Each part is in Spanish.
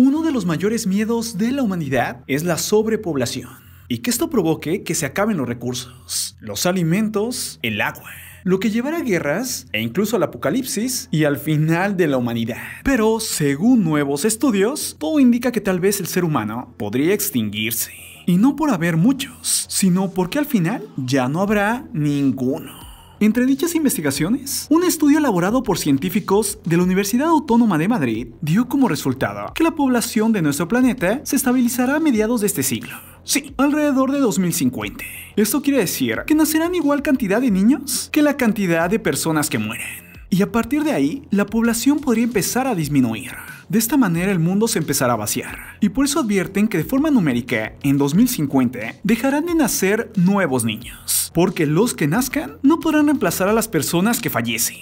Uno de los mayores miedos de la humanidad es la sobrepoblación y que esto provoque que se acaben los recursos, los alimentos, el agua, lo que llevará a guerras e incluso al apocalipsis y al final de la humanidad. Pero según nuevos estudios, todo indica que tal vez el ser humano podría extinguirse. Y no por haber muchos, sino porque al final ya no habrá ninguno. Entre dichas investigaciones, un estudio elaborado por científicos de la Universidad Autónoma de Madrid dio como resultado que la población de nuestro planeta se estabilizará a mediados de este siglo. Sí, alrededor de 2050. Esto quiere decir que nacerán igual cantidad de niños que la cantidad de personas que mueren. Y a partir de ahí, la población podría empezar a disminuir. De esta manera el mundo se empezará a vaciar. Y por eso advierten que de forma numérica, en 2050, dejarán de nacer nuevos niños porque los que nazcan no podrán reemplazar a las personas que fallecen.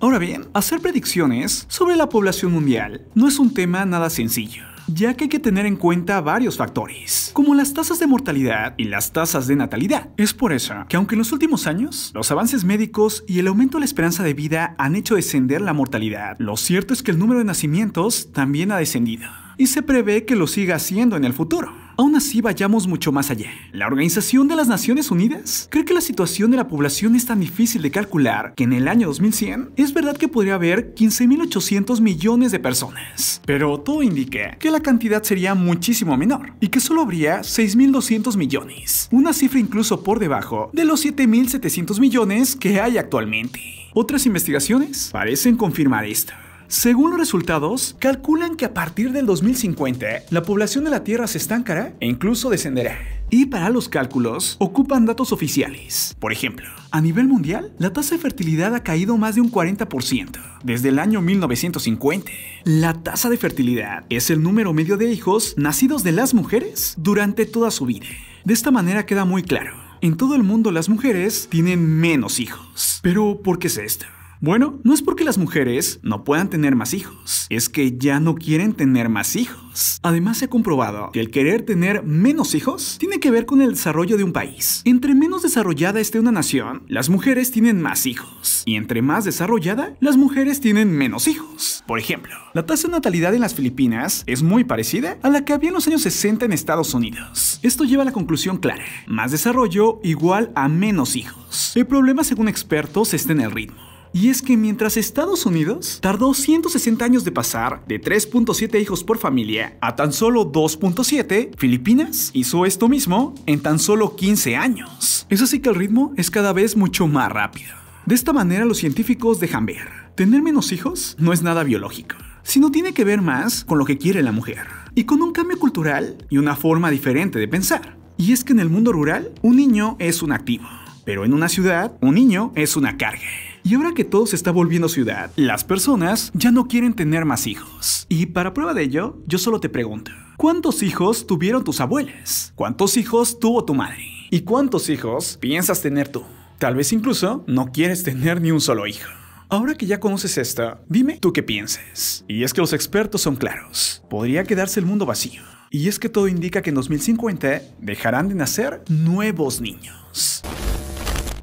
Ahora bien, hacer predicciones sobre la población mundial no es un tema nada sencillo ya que hay que tener en cuenta varios factores, como las tasas de mortalidad y las tasas de natalidad. Es por eso que aunque en los últimos años los avances médicos y el aumento de la esperanza de vida han hecho descender la mortalidad, lo cierto es que el número de nacimientos también ha descendido y se prevé que lo siga haciendo en el futuro. Aún así, vayamos mucho más allá. La Organización de las Naciones Unidas cree que la situación de la población es tan difícil de calcular que en el año 2100 es verdad que podría haber 15.800 millones de personas, pero todo indica que la cantidad sería muchísimo menor y que solo habría 6.200 millones, una cifra incluso por debajo de los 7.700 millones que hay actualmente. Otras investigaciones parecen confirmar esto. Según los resultados, calculan que a partir del 2050 la población de la Tierra se estancará e incluso descenderá. Y para los cálculos ocupan datos oficiales. Por ejemplo, a nivel mundial, la tasa de fertilidad ha caído más de un 40% desde el año 1950. La tasa de fertilidad es el número medio de hijos nacidos de las mujeres durante toda su vida. De esta manera queda muy claro, en todo el mundo las mujeres tienen menos hijos. Pero, ¿por qué es esto? Bueno, no es porque las mujeres no puedan tener más hijos, es que ya no quieren tener más hijos. Además se ha comprobado que el querer tener menos hijos tiene que ver con el desarrollo de un país. Entre menos desarrollada esté una nación, las mujeres tienen más hijos. Y entre más desarrollada, las mujeres tienen menos hijos. Por ejemplo, la tasa de natalidad en las Filipinas es muy parecida a la que había en los años 60 en Estados Unidos. Esto lleva a la conclusión clara, más desarrollo igual a menos hijos. El problema según expertos está en el ritmo. Y es que mientras Estados Unidos tardó 160 años de pasar de 3.7 hijos por familia a tan solo 2.7, Filipinas hizo esto mismo en tan solo 15 años. Eso sí que el ritmo es cada vez mucho más rápido. De esta manera los científicos dejan ver, tener menos hijos no es nada biológico, sino tiene que ver más con lo que quiere la mujer y con un cambio cultural y una forma diferente de pensar. Y es que en el mundo rural, un niño es un activo, pero en una ciudad, un niño es una carga. Y ahora que todo se está volviendo ciudad, las personas ya no quieren tener más hijos. Y para prueba de ello, yo solo te pregunto, ¿cuántos hijos tuvieron tus abuelas? ¿Cuántos hijos tuvo tu madre? ¿Y cuántos hijos piensas tener tú? Tal vez incluso no quieres tener ni un solo hijo. Ahora que ya conoces esto, dime tú qué piensas Y es que los expertos son claros. Podría quedarse el mundo vacío. Y es que todo indica que en 2050 dejarán de nacer nuevos niños.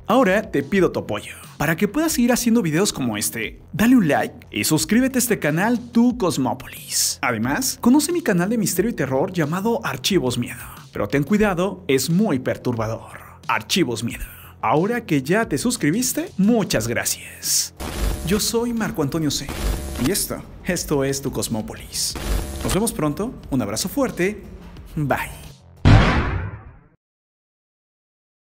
Ahora te pido tu apoyo para que puedas seguir haciendo videos como este. Dale un like y suscríbete a este canal Tu Cosmópolis. Además, conoce mi canal de misterio y terror llamado Archivos Miedo. Pero ten cuidado, es muy perturbador. Archivos Miedo. Ahora que ya te suscribiste, muchas gracias. Yo soy Marco Antonio C. Y esto, esto es Tu Cosmópolis. Nos vemos pronto, un abrazo fuerte, bye.